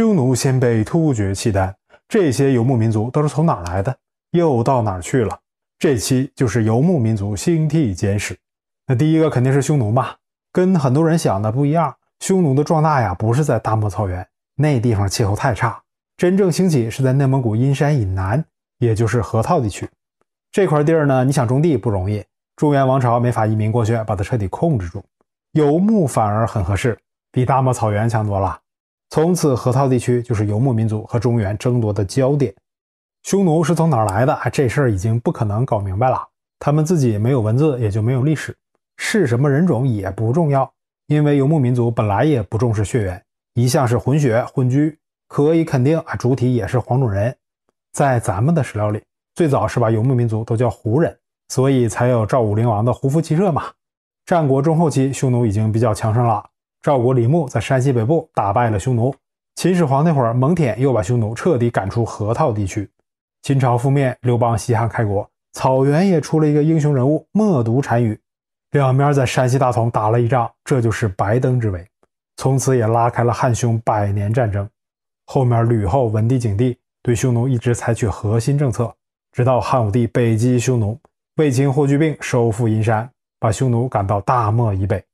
匈奴、鲜卑、突厥、契丹，这些游牧民族都是从哪儿来的？又到哪儿去了？这期就是游牧民族兴替简史。那第一个肯定是匈奴吧？跟很多人想的不一样，匈奴的壮大呀，不是在大漠草原，那地方气候太差。真正兴起是在内蒙古阴山以南，也就是河套地区。这块地儿呢，你想种地不容易，中原王朝没法移民过去，把它彻底控制住。游牧反而很合适，比大漠草原强多了。从此，河套地区就是游牧民族和中原争夺的焦点。匈奴是从哪儿来的啊？这事儿已经不可能搞明白了。他们自己没有文字，也就没有历史。是什么人种也不重要，因为游牧民族本来也不重视血缘，一向是混血混居。可以肯定啊，主体也是黄种人。在咱们的史料里，最早是把游牧民族都叫胡人，所以才有赵武灵王的胡服骑射嘛。战国中后期，匈奴已经比较强盛了。赵国李牧在山西北部打败了匈奴，秦始皇那会儿，蒙恬又把匈奴彻底赶出河套地区。秦朝覆灭，刘邦西汉开国，草原也出了一个英雄人物——冒顿单于，两边在山西大同打了一仗，这就是白登之围，从此也拉开了汉匈百年战争。后面吕后、文帝、景帝对匈奴一直采取核心政策，直到汉武帝北击匈奴，卫青、霍去病收复阴山，把匈奴赶到大漠以北。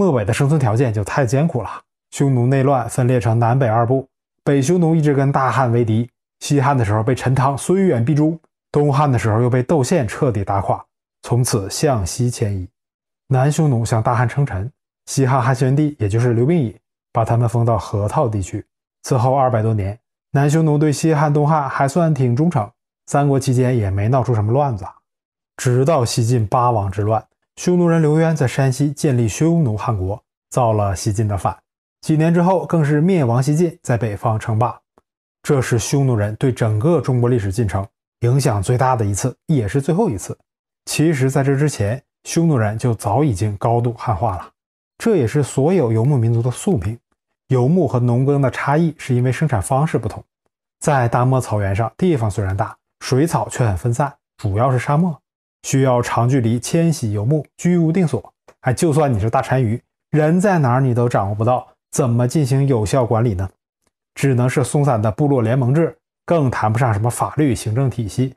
漠北的生存条件就太艰苦了。匈奴内乱，分裂成南北二部。北匈奴一直跟大汉为敌，西汉的时候被陈汤、虽远逼诛，东汉的时候又被窦宪彻底打垮，从此向西迁移。南匈奴向大汉称臣，西汉汉宣帝也就是刘病已，把他们封到河套地区，此后二百多年，南匈奴对西汉、东汉还算挺忠诚，三国期间也没闹出什么乱子，直到西晋八王之乱。匈奴人刘渊在山西建立匈奴汉国，造了西晋的反。几年之后，更是灭亡西晋，在北方称霸。这是匈奴人对整个中国历史进程影响最大的一次，也是最后一次。其实，在这之前，匈奴人就早已经高度汉化了。这也是所有游牧民族的宿命。游牧和农耕的差异是因为生产方式不同。在大漠草原上，地方虽然大，水草却很分散，主要是沙漠。需要长距离迁徙游牧，居无定所。还就算你是大单于，人在哪儿你都掌握不到，怎么进行有效管理呢？只能是松散的部落联盟制，更谈不上什么法律行政体系。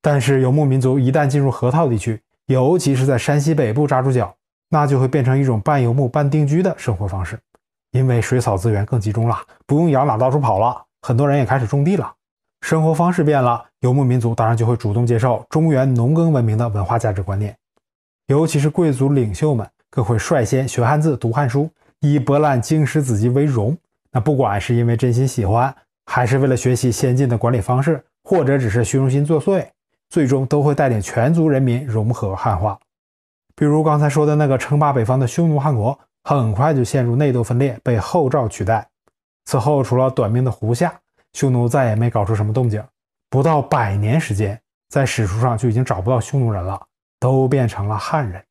但是游牧民族一旦进入河套地区，尤其是在山西北部扎住脚，那就会变成一种半游牧半定居的生活方式，因为水草资源更集中了，不用养老到处跑了，很多人也开始种地了。生活方式变了，游牧民族当然就会主动接受中原农耕文明的文化价值观念，尤其是贵族领袖们更会率先学汉字、读汉书，以博览经史子集为荣。那不管是因为真心喜欢，还是为了学习先进的管理方式，或者只是虚荣心作祟，最终都会带领全族人民融合汉化。比如刚才说的那个称霸北方的匈奴汉国，很快就陷入内斗分裂，被后赵取代。此后，除了短命的胡夏，匈奴再也没搞出什么动静，不到百年时间，在史书上就已经找不到匈奴人了，都变成了汉人。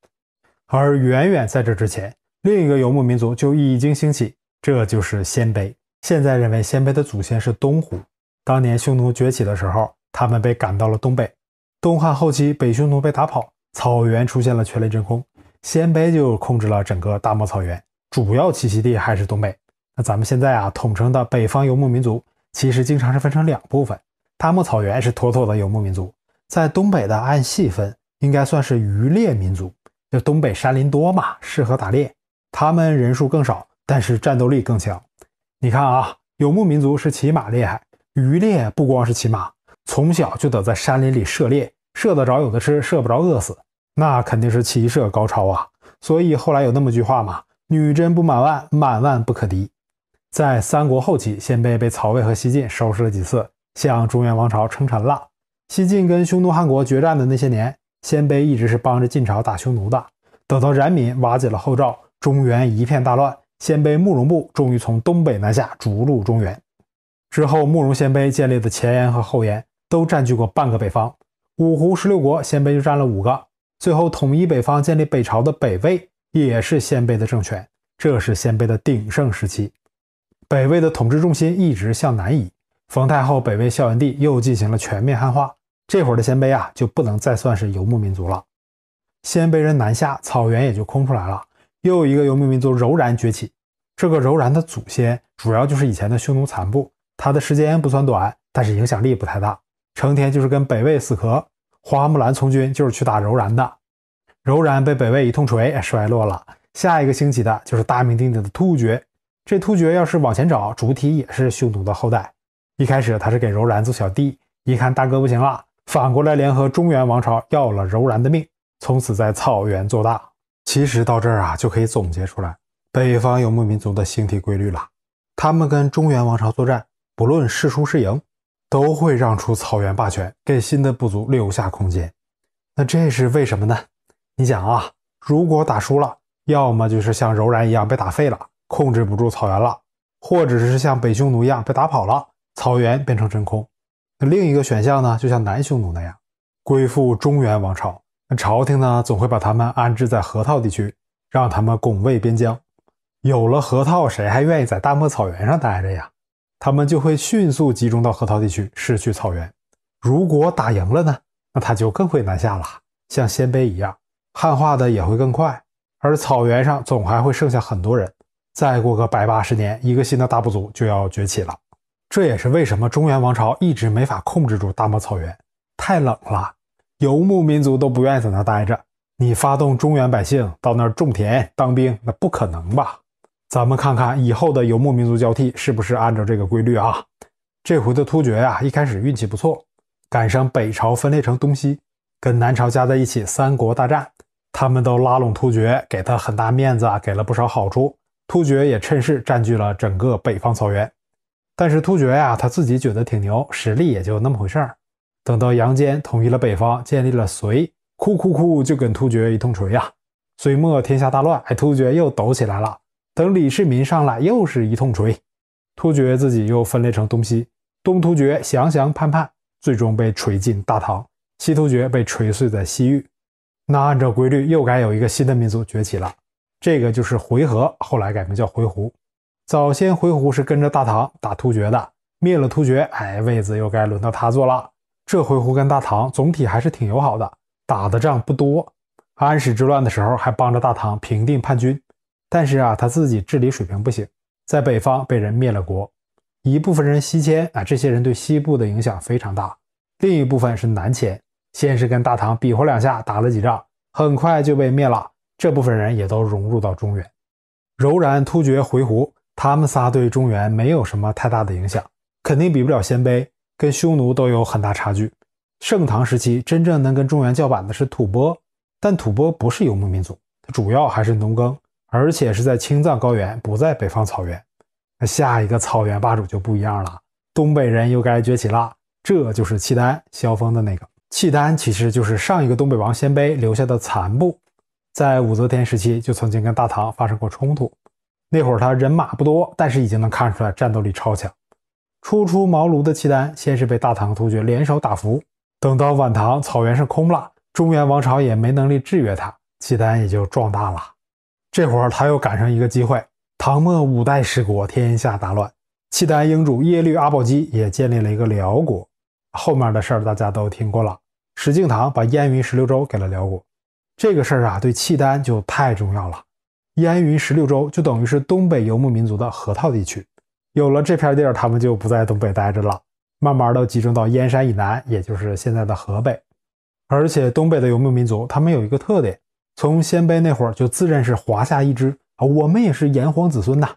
而远远在这之前，另一个游牧民族就已经兴起，这就是鲜卑。现在认为鲜卑的祖先是东胡。当年匈奴崛起的时候，他们被赶到了东北。东汉后期，北匈奴被打跑，草原出现了权力真空，鲜卑就控制了整个大漠草原，主要栖息地还是东北。那咱们现在啊，统称的北方游牧民族。其实经常是分成两部分，大漠草原是妥妥的游牧民族，在东北的按细分应该算是渔猎民族，就东北山林多嘛，适合打猎。他们人数更少，但是战斗力更强。你看啊，游牧民族是骑马厉害，渔猎不光是骑马，从小就得在山林里射猎，射得着有的吃，射不着饿死，那肯定是骑射高超啊。所以后来有那么句话嘛，女真不满万，满万不可敌。在三国后期，鲜卑被曹魏和西晋收拾了几次，向中原王朝称臣了。西晋跟匈奴汉国决战的那些年，鲜卑一直是帮着晋朝打匈奴的。等到冉闵瓦解了后赵，中原一片大乱，鲜卑慕容部终于从东北南下，逐鹿中原。之后，慕容鲜卑建立的前燕和后燕都占据过半个北方。五胡十六国，鲜卑就占了五个。最后统一北方，建立北朝的北魏也是鲜卑的政权，这是鲜卑的鼎盛时期。北魏的统治重心一直向南移，冯太后、北魏孝文帝又进行了全面汉化。这会儿的鲜卑啊，就不能再算是游牧民族了。鲜卑人南下，草原也就空出来了，又有一个游牧民族柔然崛起。这个柔然的祖先主要就是以前的匈奴残部，他的时间不算短，但是影响力不太大，成天就是跟北魏死磕。花木兰从军就是去打柔然的。柔然被北魏一通锤，摔落了。下一个兴起的就是大名鼎鼎的突厥。这突厥要是往前找，主体也是匈奴的后代。一开始他是给柔然做小弟，一看大哥不行了，反过来联合中原王朝要了柔然的命，从此在草原做大。其实到这儿啊，就可以总结出来北方游牧民族的兴替规律了。他们跟中原王朝作战，不论是输是赢，都会让出草原霸权给新的部族留下空间。那这是为什么呢？你想啊，如果打输了，要么就是像柔然一样被打废了。控制不住草原了，或者是像北匈奴一样被打跑了，草原变成真空。那另一个选项呢，就像南匈奴那样，归附中原王朝。那朝廷呢，总会把他们安置在河套地区，让他们拱卫边疆。有了河套，谁还愿意在大漠草原上待着呀？他们就会迅速集中到河套地区，失去草原。如果打赢了呢，那他就更会南下了，像鲜卑一样，汉化的也会更快。而草原上总还会剩下很多人。再过个百八十年，一个新的大部族就要崛起了。这也是为什么中原王朝一直没法控制住大漠草原，太冷了，游牧民族都不愿意在那待着。你发动中原百姓到那儿种田当兵，那不可能吧？咱们看看以后的游牧民族交替是不是按照这个规律啊？这回的突厥啊，一开始运气不错，赶上北朝分裂成东西，跟南朝加在一起三国大战，他们都拉拢突厥，给他很大面子啊，给了不少好处。突厥也趁势占据了整个北方草原，但是突厥呀，他自己觉得挺牛，实力也就那么回事儿。等到杨坚统一了北方，建立了隋，哭哭哭，就跟突厥一通锤呀。隋末天下大乱，哎，突厥又抖起来了。等李世民上来，又是一通锤，突厥自己又分裂成东西，东突厥降降叛叛，最终被锤进大唐，西突厥被锤碎在西域。那按照规律，又该有一个新的民族崛起了。这个就是回纥，后来改名叫回鹘。早先回鹘是跟着大唐打突厥的，灭了突厥，哎，位子又该轮到他坐了。这回鹘跟大唐总体还是挺友好的，打的仗不多。安史之乱的时候还帮着大唐平定叛军，但是啊，他自己治理水平不行，在北方被人灭了国。一部分人西迁，啊，这些人对西部的影响非常大；另一部分是南迁，先是跟大唐比划两下，打了几仗，很快就被灭了。这部分人也都融入到中原，柔然、突厥、回鹘，他们仨对中原没有什么太大的影响，肯定比不了鲜卑，跟匈奴都有很大差距。盛唐时期，真正能跟中原叫板的是吐蕃，但吐蕃不是游牧民族，它主要还是农耕，而且是在青藏高原，不在北方草原。那下一个草原霸主就不一样了，东北人又该崛起了，这就是契丹，萧峰的那个。契丹其实就是上一个东北王鲜卑留下的残部。在武则天时期就曾经跟大唐发生过冲突，那会儿他人马不多，但是已经能看出来战斗力超强。初出茅庐的契丹先是被大唐突厥联手打服，等到晚唐草原上空了，中原王朝也没能力制约他，契丹也就壮大了。这会儿他又赶上一个机会，唐末五代十国天下大乱，契丹英主耶律阿保机也建立了一个辽国。后面的事儿大家都听过了，石敬瑭把燕云十六州给了辽国。这个事儿啊，对契丹就太重要了。燕云十六州就等于是东北游牧民族的核套地区，有了这片地儿，他们就不在东北待着了，慢慢的集中到燕山以南，也就是现在的河北。而且东北的游牧民族，他们有一个特点，从鲜卑那会儿就自认是华夏一支啊，我们也是炎黄子孙呐。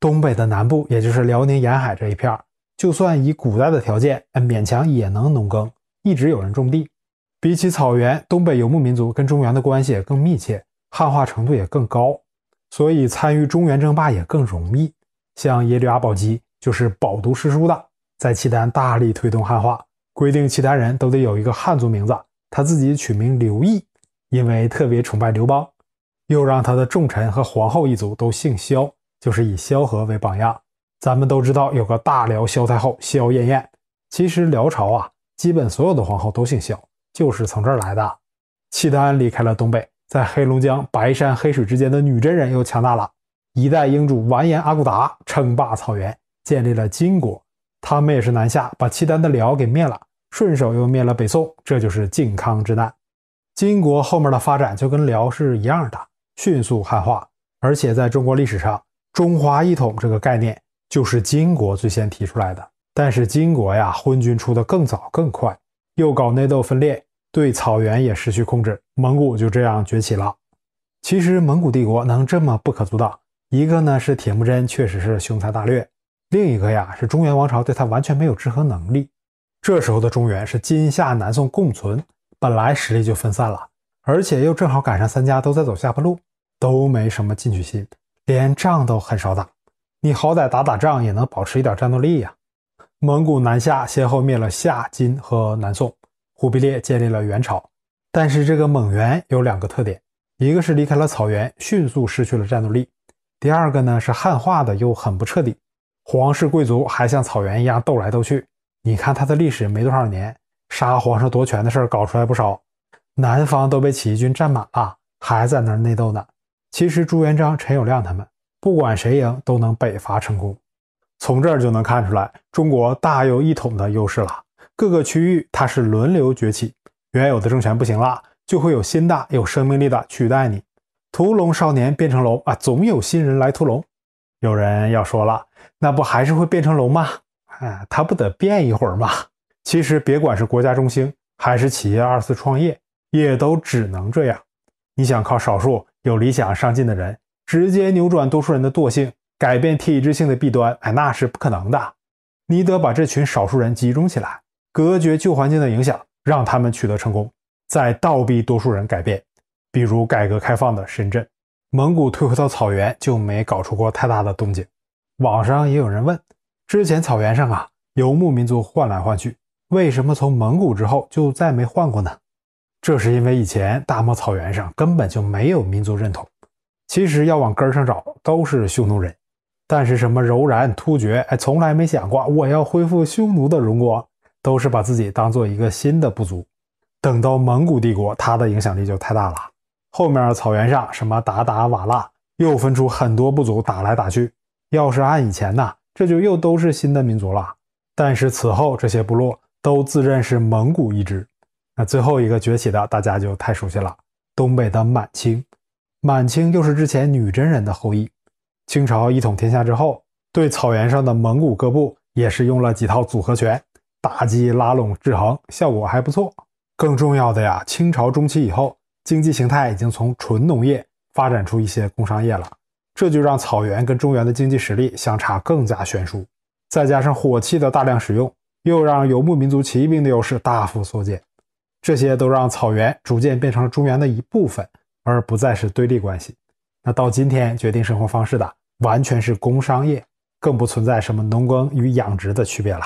东北的南部，也就是辽宁沿海这一片儿，就算以古代的条件，勉强也能农耕，一直有人种地。比起草原，东北游牧民族跟中原的关系也更密切，汉化程度也更高，所以参与中原争霸也更容易。像耶律阿保机就是饱读诗书的，在契丹大力推动汉化，规定契丹人都得有一个汉族名字。他自己取名刘义，因为特别崇拜刘邦，又让他的重臣和皇后一族都姓萧，就是以萧何为榜样。咱们都知道有个大辽萧太后萧燕燕，其实辽朝啊，基本所有的皇后都姓萧。就是从这儿来的，契丹离开了东北，在黑龙江白山黑水之间的女真人又强大了。一代英主完颜阿骨达称霸草原，建立了金国。他们也是南下，把契丹的辽给灭了，顺手又灭了北宋。这就是靖康之难。金国后面的发展就跟辽是一样的，迅速汉化，而且在中国历史上“中华一统”这个概念就是金国最先提出来的。但是金国呀，昏君出的更早更快。又搞内斗分裂，对草原也失去控制，蒙古就这样崛起了。其实蒙古帝国能这么不可阻挡，一个呢是铁木真确实是雄才大略，另一个呀是中原王朝对他完全没有制衡能力。这时候的中原是金、夏、南宋共存，本来实力就分散了，而且又正好赶上三家都在走下坡路，都没什么进取心，连仗都很少打。你好歹打打仗也能保持一点战斗力呀。蒙古南下，先后灭了夏、金和南宋，忽必烈建立了元朝。但是这个蒙元有两个特点：一个是离开了草原，迅速失去了战斗力；第二个呢是汉化的又很不彻底，皇室贵族还像草原一样斗来斗去。你看他的历史没多少年，杀皇上夺权的事儿搞出来不少。南方都被起义军占满了，还在那内斗呢。其实朱元璋、陈友谅他们不管谁赢，都能北伐成功。从这儿就能看出来，中国大有一统的优势了。各个区域它是轮流崛起，原有的政权不行了，就会有新、的有生命力的取代你。屠龙少年变成龙啊，总有新人来屠龙。有人要说了，那不还是会变成龙吗？哎，他不得变一会儿吗？其实，别管是国家中兴，还是企业二次创业，也都只能这样。你想靠少数有理想、上进的人直接扭转多数人的惰性？改变体制性的弊端，哎，那是不可能的。你得把这群少数人集中起来，隔绝旧环境的影响，让他们取得成功，再倒逼多数人改变。比如改革开放的深圳，蒙古退回到草原就没搞出过太大的动静。网上也有人问：之前草原上啊，游牧民族换来换去，为什么从蒙古之后就再没换过呢？这是因为以前大漠草原上根本就没有民族认同。其实要往根儿上找，都是匈奴人。但是什么柔然、突厥，哎，从来没想过我要恢复匈奴的荣光，都是把自己当做一个新的部族。等到蒙古帝国，它的影响力就太大了。后面草原上什么达达、瓦剌，又分出很多部族打来打去。要是按以前呢，这就又都是新的民族了。但是此后这些部落都自认是蒙古一支。那最后一个崛起的，大家就太熟悉了，东北的满清，满清又是之前女真人的后裔。清朝一统天下之后，对草原上的蒙古各部也是用了几套组合拳，打击、拉拢、制衡，效果还不错。更重要的呀，清朝中期以后，经济形态已经从纯农业发展出一些工商业了，这就让草原跟中原的经济实力相差更加悬殊。再加上火器的大量使用，又让游牧民族骑兵的优势大幅缩减，这些都让草原逐渐变成了中原的一部分，而不再是对立关系。那到今天，决定生活方式的。完全是工商业，更不存在什么农耕与养殖的区别了。